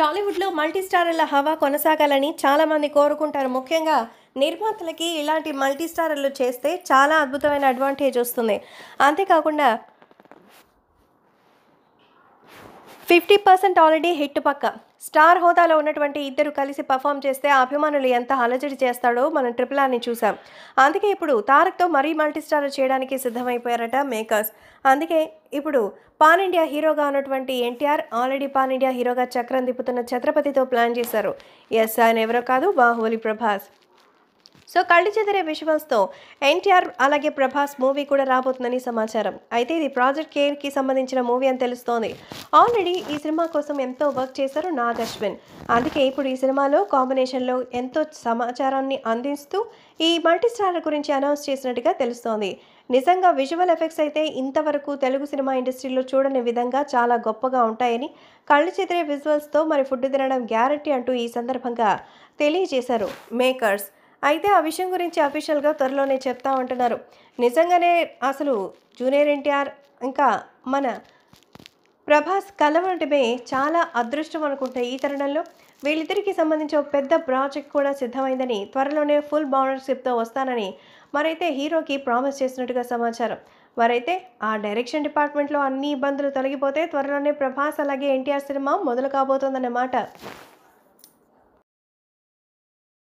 టాలీవుడ్లో మల్టీస్టారర్ల హవా కొనసాగాలని చాలామంది కోరుకుంటారు ముఖ్యంగా నిర్మాతలకి ఇలాంటి మల్టీస్టారర్లు చేస్తే చాలా అద్భుతమైన అడ్వాంటేజ్ వస్తుంది అంతేకాకుండా ఫిఫ్టీ పర్సెంట్ ఆల్రెడీ హిట్ పక్క స్టార్ హోదాలో ఉన్నటువంటి ఇద్దరు కలిసి పర్ఫామ్ చేస్తే అభిమానులు ఎంత అలజడి చేస్తాడో మనం ట్రిపుల్ ఆర్ని చూసాం అందుకే ఇప్పుడు తారక్తో మరీ మల్టీస్టార్ చేయడానికి సిద్ధమైపోయారట మేకర్స్ అందుకే ఇప్పుడు పాన్ ఇండియా హీరోగా ఉన్నటువంటి ఎన్టీఆర్ ఆల్రెడీ పాన్ ఇండియా హీరోగా చక్రం దిప్పుతున్న ఛత్రపతితో ప్లాన్ చేశారు ఎస్ ఆయన ఎవరో కాదు బాహుబలి ప్రభాస్ సో కళ్ళు చెదిరే విజువల్స్తో ఎన్టీఆర్ అలాగే ప్రభాస్ మూవీ కూడా రాబోతుందని సమాచారం అయితే ఇది ప్రాజెక్ట్ కేర్కి సంబంధించిన మూవీ అని తెలుస్తోంది ఆల్రెడీ ఈ సినిమా కోసం ఎంతో వర్క్ చేశారు నాగ్ అశ్విన్ అందుకే ఇప్పుడు ఈ సినిమాలో కాంబినేషన్లో ఎంతో సమాచారాన్ని అందిస్తూ ఈ మల్టీస్టార్ గురించి అనౌన్స్ చేసినట్టుగా తెలుస్తోంది నిజంగా విజువల్ ఎఫెక్ట్స్ అయితే ఇంతవరకు తెలుగు సినిమా ఇండస్ట్రీలో చూడని విధంగా చాలా గొప్పగా ఉంటాయని కళ్ళు చెదిరే విజువల్స్తో మరి ఫుడ్ తినడం గ్యారంటీ అంటూ ఈ సందర్భంగా తెలియజేశారు మేకర్స్ అయితే ఆ విషయం గురించి అఫీషియల్గా త్వరలోనే చెప్తా ఉంటున్నారు నిజంగానే అసలు జూనియర్ ఎన్టీఆర్ ఇంకా మన ప్రభాస్ కలవడమే చాలా అదృష్టం అనుకుంటాయి ఈ తరుణంలో వీళ్ళిద్దరికి సంబంధించి ఒక పెద్ద ప్రాజెక్ట్ కూడా సిద్ధమైందని త్వరలోనే ఫుల్ బౌనర్షిప్తో వస్తానని మరైతే హీరోకి ప్రామిస్ చేసినట్టుగా సమాచారం మరైతే ఆ డైరెక్షన్ డిపార్ట్మెంట్లో అన్ని ఇబ్బందులు తొలగిపోతే త్వరలోనే ప్రభాస్ అలాగే ఎన్టీఆర్ సినిమా మొదలు కాబోతోందన్నమాట